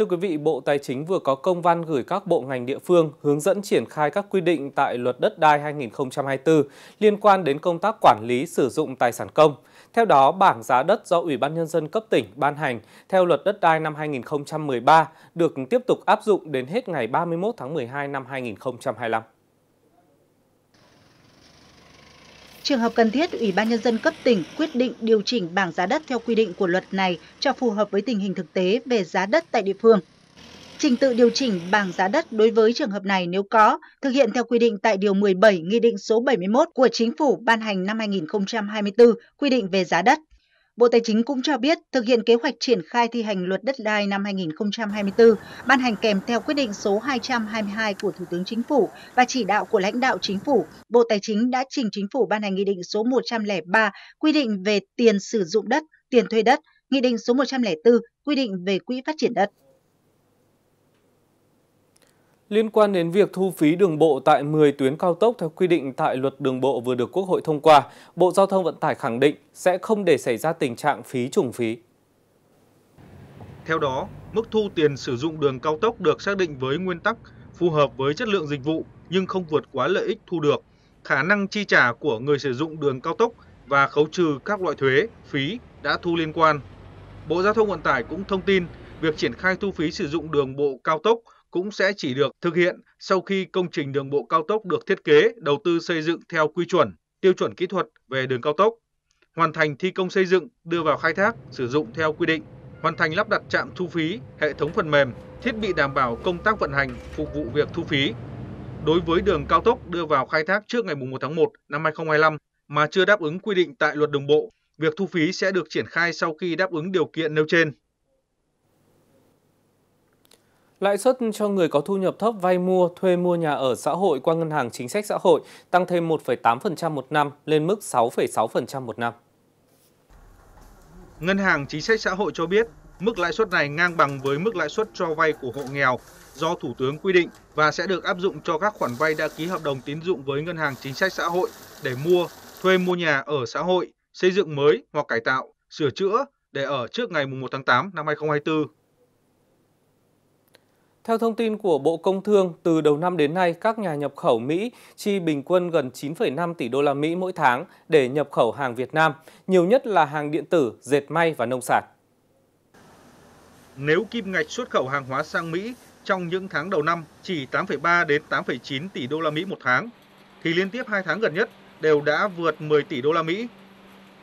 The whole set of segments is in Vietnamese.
Thưa quý vị, Bộ Tài chính vừa có công văn gửi các bộ ngành địa phương hướng dẫn triển khai các quy định tại luật đất đai 2024 liên quan đến công tác quản lý sử dụng tài sản công. Theo đó, bảng giá đất do Ủy ban Nhân dân cấp tỉnh ban hành theo luật đất đai năm 2013 được tiếp tục áp dụng đến hết ngày 31 tháng 12 năm 2025. Trường hợp cần thiết, Ủy ban Nhân dân cấp tỉnh quyết định điều chỉnh bảng giá đất theo quy định của luật này cho phù hợp với tình hình thực tế về giá đất tại địa phương. Trình tự điều chỉnh bảng giá đất đối với trường hợp này nếu có, thực hiện theo quy định tại Điều 17 Nghị định số 71 của Chính phủ ban hành năm 2024 quy định về giá đất. Bộ Tài chính cũng cho biết thực hiện kế hoạch triển khai thi hành luật đất đai năm 2024, ban hành kèm theo quyết định số 222 của Thủ tướng Chính phủ và chỉ đạo của lãnh đạo Chính phủ, Bộ Tài chính đã trình Chính phủ ban hành Nghị định số 103 quy định về tiền sử dụng đất, tiền thuê đất, Nghị định số 104 quy định về quỹ phát triển đất. Liên quan đến việc thu phí đường bộ tại 10 tuyến cao tốc theo quy định tại luật đường bộ vừa được Quốc hội thông qua, Bộ Giao thông Vận tải khẳng định sẽ không để xảy ra tình trạng phí trùng phí. Theo đó, mức thu tiền sử dụng đường cao tốc được xác định với nguyên tắc phù hợp với chất lượng dịch vụ nhưng không vượt quá lợi ích thu được, khả năng chi trả của người sử dụng đường cao tốc và khấu trừ các loại thuế, phí đã thu liên quan. Bộ Giao thông Vận tải cũng thông tin việc triển khai thu phí sử dụng đường bộ cao tốc – cũng sẽ chỉ được thực hiện sau khi công trình đường bộ cao tốc được thiết kế, đầu tư xây dựng theo quy chuẩn, tiêu chuẩn kỹ thuật về đường cao tốc, hoàn thành thi công xây dựng, đưa vào khai thác, sử dụng theo quy định, hoàn thành lắp đặt trạm thu phí, hệ thống phần mềm, thiết bị đảm bảo công tác vận hành phục vụ việc thu phí. Đối với đường cao tốc đưa vào khai thác trước ngày 1 tháng 1 năm 2025 mà chưa đáp ứng quy định tại luật đường bộ, việc thu phí sẽ được triển khai sau khi đáp ứng điều kiện nêu trên. Lãi suất cho người có thu nhập thấp vay mua, thuê mua nhà ở xã hội qua Ngân hàng Chính sách Xã hội tăng thêm 1,8% một năm lên mức 6,6% một năm. Ngân hàng Chính sách Xã hội cho biết, mức lãi suất này ngang bằng với mức lãi suất cho vay của hộ nghèo do Thủ tướng quy định và sẽ được áp dụng cho các khoản vay đã ký hợp đồng tín dụng với Ngân hàng Chính sách Xã hội để mua, thuê mua nhà ở xã hội, xây dựng mới hoặc cải tạo, sửa chữa để ở trước ngày 1 tháng 8 năm 2024. Theo thông tin của Bộ Công Thương, từ đầu năm đến nay, các nhà nhập khẩu Mỹ chi bình quân gần 9,5 tỷ đô la Mỹ mỗi tháng để nhập khẩu hàng Việt Nam, nhiều nhất là hàng điện tử, dệt may và nông sản. Nếu kim ngạch xuất khẩu hàng hóa sang Mỹ trong những tháng đầu năm chỉ 8,3 đến 8,9 tỷ đô la Mỹ một tháng, thì liên tiếp 2 tháng gần nhất đều đã vượt 10 tỷ đô la Mỹ.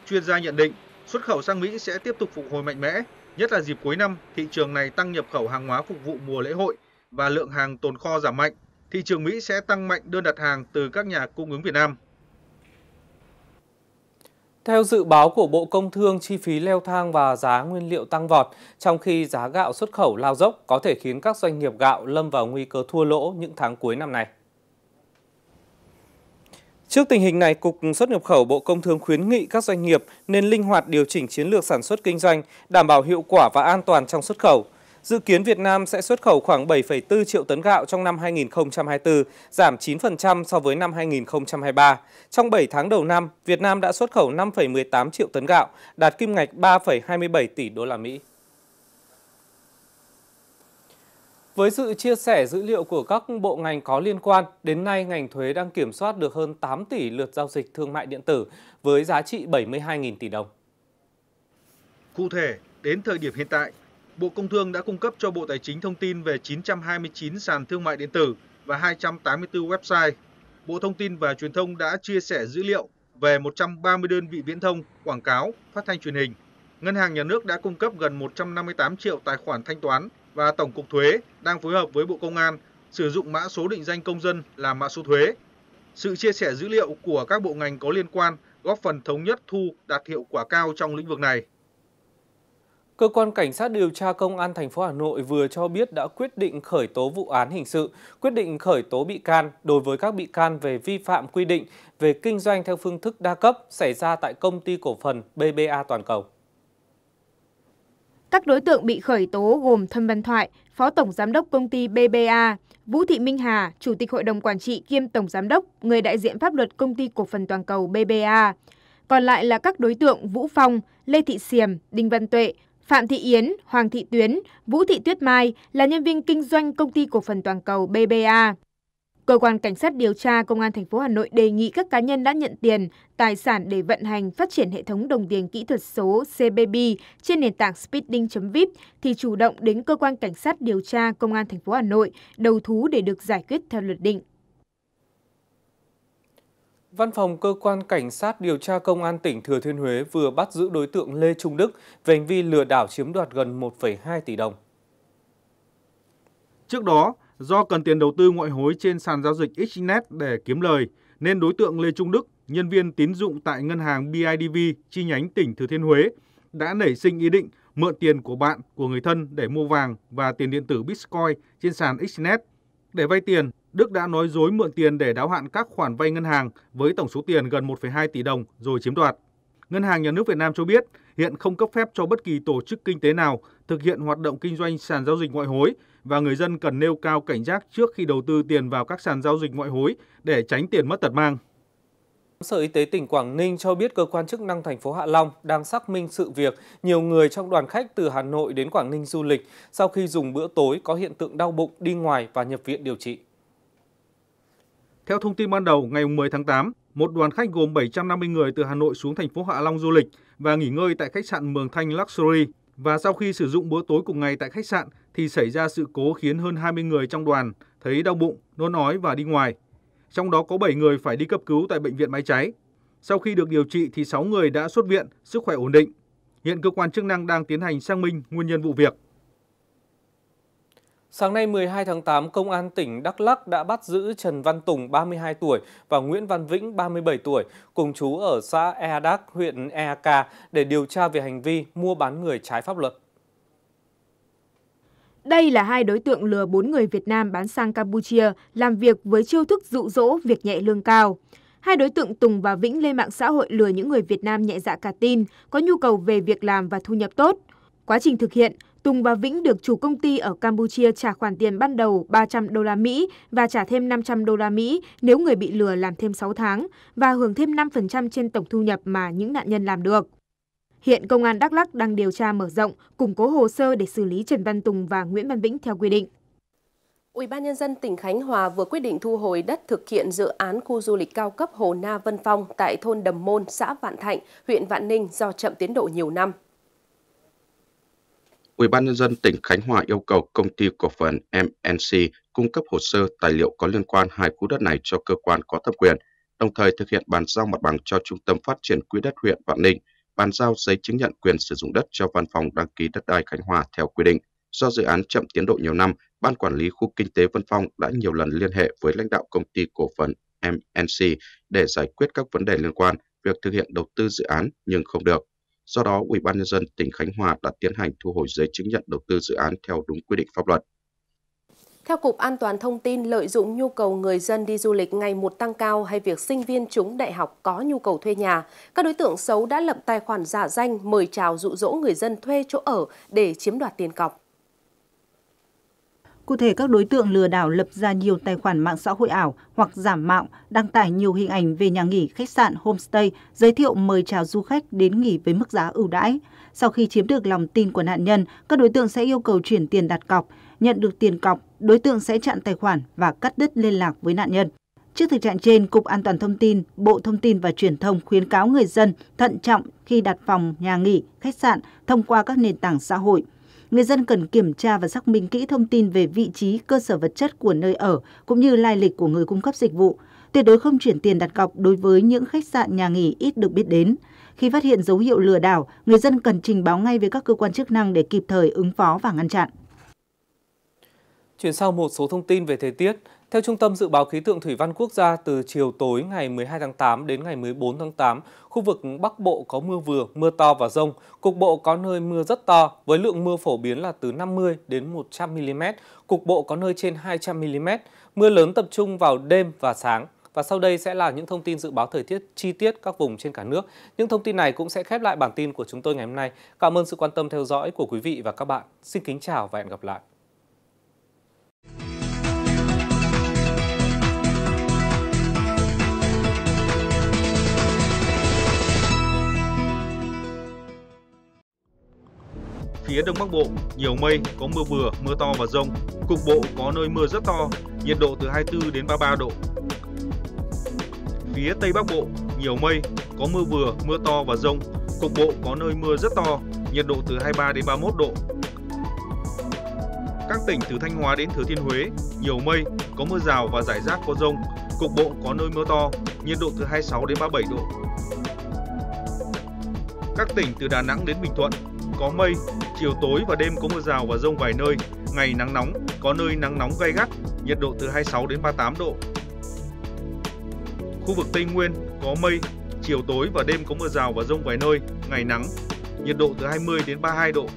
Chuyên gia nhận định xuất khẩu sang Mỹ sẽ tiếp tục phục hồi mạnh mẽ Nhất là dịp cuối năm, thị trường này tăng nhập khẩu hàng hóa phục vụ mùa lễ hội và lượng hàng tồn kho giảm mạnh. Thị trường Mỹ sẽ tăng mạnh đơn đặt hàng từ các nhà cung ứng Việt Nam. Theo dự báo của Bộ Công Thương, chi phí leo thang và giá nguyên liệu tăng vọt, trong khi giá gạo xuất khẩu lao dốc có thể khiến các doanh nghiệp gạo lâm vào nguy cơ thua lỗ những tháng cuối năm này. Trước tình hình này, Cục xuất nhập khẩu Bộ Công Thương khuyến nghị các doanh nghiệp nên linh hoạt điều chỉnh chiến lược sản xuất kinh doanh, đảm bảo hiệu quả và an toàn trong xuất khẩu. Dự kiến Việt Nam sẽ xuất khẩu khoảng 7,4 triệu tấn gạo trong năm 2024, giảm 9% so với năm 2023. Trong 7 tháng đầu năm, Việt Nam đã xuất khẩu 5,18 triệu tấn gạo, đạt kim ngạch 3,27 tỷ đô la Mỹ. Với sự chia sẻ dữ liệu của các bộ ngành có liên quan, đến nay ngành thuế đang kiểm soát được hơn 8 tỷ lượt giao dịch thương mại điện tử với giá trị 72.000 tỷ đồng. Cụ thể, đến thời điểm hiện tại, Bộ Công Thương đã cung cấp cho Bộ Tài chính thông tin về 929 sàn thương mại điện tử và 284 website. Bộ Thông tin và Truyền thông đã chia sẻ dữ liệu về 130 đơn vị viễn thông, quảng cáo, phát thanh truyền hình. Ngân hàng nhà nước đã cung cấp gần 158 triệu tài khoản thanh toán và Tổng cục Thuế đang phối hợp với Bộ Công an sử dụng mã số định danh công dân làm mã số thuế. Sự chia sẻ dữ liệu của các bộ ngành có liên quan góp phần thống nhất thu đạt hiệu quả cao trong lĩnh vực này. Cơ quan Cảnh sát điều tra Công an thành phố Hà Nội vừa cho biết đã quyết định khởi tố vụ án hình sự, quyết định khởi tố bị can đối với các bị can về vi phạm quy định về kinh doanh theo phương thức đa cấp xảy ra tại công ty cổ phần BBA Toàn cầu. Các đối tượng bị khởi tố gồm Thân Văn Thoại, Phó Tổng Giám đốc Công ty BBA, Vũ Thị Minh Hà, Chủ tịch Hội đồng Quản trị kiêm Tổng Giám đốc, người đại diện pháp luật Công ty Cổ phần Toàn cầu BBA. Còn lại là các đối tượng Vũ Phong, Lê Thị Siềm, Đinh Văn Tuệ, Phạm Thị Yến, Hoàng Thị Tuyến, Vũ Thị Tuyết Mai là nhân viên kinh doanh Công ty Cổ phần Toàn cầu BBA. Cơ quan Cảnh sát điều tra Công an thành phố Hà Nội đề nghị các cá nhân đã nhận tiền, tài sản để vận hành phát triển hệ thống đồng tiền kỹ thuật số CBB trên nền tảng speeding.vip thì chủ động đến Cơ quan Cảnh sát điều tra Công an thành phố Hà Nội đầu thú để được giải quyết theo luật định. Văn phòng Cơ quan Cảnh sát điều tra Công an tỉnh Thừa Thiên Huế vừa bắt giữ đối tượng Lê Trung Đức về hành vi lừa đảo chiếm đoạt gần 1,2 tỷ đồng. Trước đó, Do cần tiền đầu tư ngoại hối trên sàn giao dịch Xnet để kiếm lời, nên đối tượng Lê Trung Đức, nhân viên tín dụng tại ngân hàng BIDV chi nhánh tỉnh Thừa Thiên Huế, đã nảy sinh ý định mượn tiền của bạn, của người thân để mua vàng và tiền điện tử Bitcoin trên sàn Xnet. Để vay tiền, Đức đã nói dối mượn tiền để đáo hạn các khoản vay ngân hàng với tổng số tiền gần 1,2 tỷ đồng rồi chiếm đoạt. Ngân hàng Nhà nước Việt Nam cho biết hiện không cấp phép cho bất kỳ tổ chức kinh tế nào thực hiện hoạt động kinh doanh sàn giao dịch ngoại hối và người dân cần nêu cao cảnh giác trước khi đầu tư tiền vào các sàn giao dịch ngoại hối để tránh tiền mất tật mang. Sở Y tế tỉnh Quảng Ninh cho biết cơ quan chức năng thành phố Hạ Long đang xác minh sự việc nhiều người trong đoàn khách từ Hà Nội đến Quảng Ninh du lịch sau khi dùng bữa tối có hiện tượng đau bụng đi ngoài và nhập viện điều trị. Theo thông tin ban đầu, ngày 10 tháng 8, một đoàn khách gồm 750 người từ Hà Nội xuống thành phố Hạ Long du lịch và nghỉ ngơi tại khách sạn Mường Thanh Luxury và sau khi sử dụng bữa tối cùng ngày tại khách sạn thì xảy ra sự cố khiến hơn 20 người trong đoàn thấy đau bụng, nôn ói và đi ngoài. Trong đó có 7 người phải đi cấp cứu tại bệnh viện máy cháy. Sau khi được điều trị thì 6 người đã xuất viện, sức khỏe ổn định. Hiện cơ quan chức năng đang tiến hành xác minh nguyên nhân vụ việc. Sáng nay 12 tháng 8, Công an tỉnh Đắk Lắc đã bắt giữ Trần Văn Tùng, 32 tuổi và Nguyễn Văn Vĩnh, 37 tuổi, cùng chú ở xã Ea Đắc, huyện Eak để điều tra về hành vi mua bán người trái pháp luật. Đây là hai đối tượng lừa bốn người Việt Nam bán sang Campuchia làm việc với chiêu thức dụ dỗ việc nhẹ lương cao. Hai đối tượng Tùng và Vĩnh lên mạng xã hội lừa những người Việt Nam nhẹ dạ cả tin, có nhu cầu về việc làm và thu nhập tốt. Quá trình thực hiện, Tùng và Vĩnh được chủ công ty ở Campuchia trả khoản tiền ban đầu 300 đô la Mỹ và trả thêm 500 đô la Mỹ nếu người bị lừa làm thêm 6 tháng và hưởng thêm 5% trên tổng thu nhập mà những nạn nhân làm được. Hiện công an Đắk Lắk đang điều tra mở rộng, củng cố hồ sơ để xử lý Trần Văn Tùng và Nguyễn Văn Vĩnh theo quy định. Ủy ban nhân dân tỉnh Khánh Hòa vừa quyết định thu hồi đất thực hiện dự án khu du lịch cao cấp Hồ Na Vân Phong tại thôn Đầm Môn, xã Vạn Thạnh, huyện Vạn Ninh do chậm tiến độ nhiều năm. Ủy ban nhân dân tỉnh Khánh Hòa yêu cầu công ty cổ phần MNC cung cấp hồ sơ tài liệu có liên quan hai khu đất này cho cơ quan có thẩm quyền, đồng thời thực hiện bàn giao mặt bằng cho Trung tâm Phát triển Quỹ đất huyện Vạn Ninh, bàn giao giấy chứng nhận quyền sử dụng đất cho Văn phòng đăng ký đất đai Khánh Hòa theo quy định. Do dự án chậm tiến độ nhiều năm, Ban Quản lý Khu Kinh tế Vân Phong đã nhiều lần liên hệ với lãnh đạo công ty cổ phần MNC để giải quyết các vấn đề liên quan việc thực hiện đầu tư dự án nhưng không được. Do đó, Ủy ban nhân dân tỉnh Khánh Hòa đã tiến hành thu hồi giấy chứng nhận đầu tư dự án theo đúng quy định pháp luật. Theo Cục An toàn Thông tin, lợi dụng nhu cầu người dân đi du lịch ngày một tăng cao hay việc sinh viên chúng đại học có nhu cầu thuê nhà, các đối tượng xấu đã lập tài khoản giả danh mời chào dụ dỗ người dân thuê chỗ ở để chiếm đoạt tiền cọc. Cụ thể, các đối tượng lừa đảo lập ra nhiều tài khoản mạng xã hội ảo hoặc giả mạo, đăng tải nhiều hình ảnh về nhà nghỉ, khách sạn, homestay, giới thiệu mời chào du khách đến nghỉ với mức giá ưu đãi. Sau khi chiếm được lòng tin của nạn nhân, các đối tượng sẽ yêu cầu chuyển tiền đặt cọc. Nhận được tiền cọc, đối tượng sẽ chặn tài khoản và cắt đứt liên lạc với nạn nhân. Trước thực trạng trên, Cục An toàn Thông tin, Bộ Thông tin và Truyền thông khuyến cáo người dân thận trọng khi đặt phòng, nhà nghỉ, khách sạn thông qua các nền tảng xã hội – người dân cần kiểm tra và xác minh kỹ thông tin về vị trí, cơ sở vật chất của nơi ở cũng như lai lịch của người cung cấp dịch vụ. Tuyệt đối không chuyển tiền đặt cọc đối với những khách sạn nhà nghỉ ít được biết đến. Khi phát hiện dấu hiệu lừa đảo, người dân cần trình báo ngay với các cơ quan chức năng để kịp thời ứng phó và ngăn chặn. Chuyển sang một số thông tin về thời tiết. Theo Trung tâm Dự báo Khí tượng Thủy văn Quốc gia, từ chiều tối ngày 12 tháng 8 đến ngày 14 tháng 8, khu vực Bắc Bộ có mưa vừa, mưa to và rông. Cục bộ có nơi mưa rất to, với lượng mưa phổ biến là từ 50 đến 100mm, cục bộ có nơi trên 200mm. Mưa lớn tập trung vào đêm và sáng. Và sau đây sẽ là những thông tin dự báo thời tiết chi tiết các vùng trên cả nước. Những thông tin này cũng sẽ khép lại bản tin của chúng tôi ngày hôm nay. Cảm ơn sự quan tâm theo dõi của quý vị và các bạn. Xin kính chào và hẹn gặp lại. Phía Đông Bắc Bộ, nhiều mây, có mưa vừa, mưa to và rông. Cục bộ có nơi mưa rất to, nhiệt độ từ 24 đến 33 độ. Phía Tây Bắc Bộ, nhiều mây, có mưa vừa, mưa to và rông. Cục bộ có nơi mưa rất to, nhiệt độ từ 23 đến 31 độ. Các tỉnh từ Thanh Hóa đến Thừa Thiên Huế, nhiều mây, có mưa rào và rải rác có rông. Cục bộ có nơi mưa to, nhiệt độ từ 26 đến 37 độ. Các tỉnh từ Đà Nẵng đến Bình Thuận, có mây, chiều tối và đêm có mưa rào và rông vài nơi, ngày nắng nóng, có nơi nắng nóng gay gắt, nhiệt độ từ 26 đến 38 độ. Khu vực Tây Nguyên có mây, chiều tối và đêm có mưa rào và rông vài nơi, ngày nắng, nhiệt độ từ 20 đến 32 độ.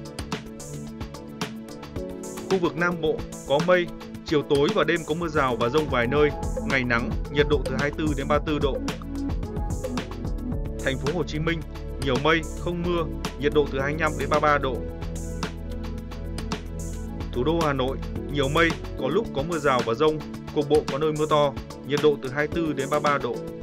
Khu vực Nam Bộ có mây, chiều tối và đêm có mưa rào và rông vài nơi, ngày nắng, nhiệt độ từ 24 đến 34 độ. Thành phố Hồ Chí Minh, nhiều mây, không mưa, nhiệt độ từ 25 đến 33 độ. Thủ đô Hà Nội nhiều mây, có lúc có mưa rào và rông, cục bộ có nơi mưa to, nhiệt độ từ 24 đến 33 độ,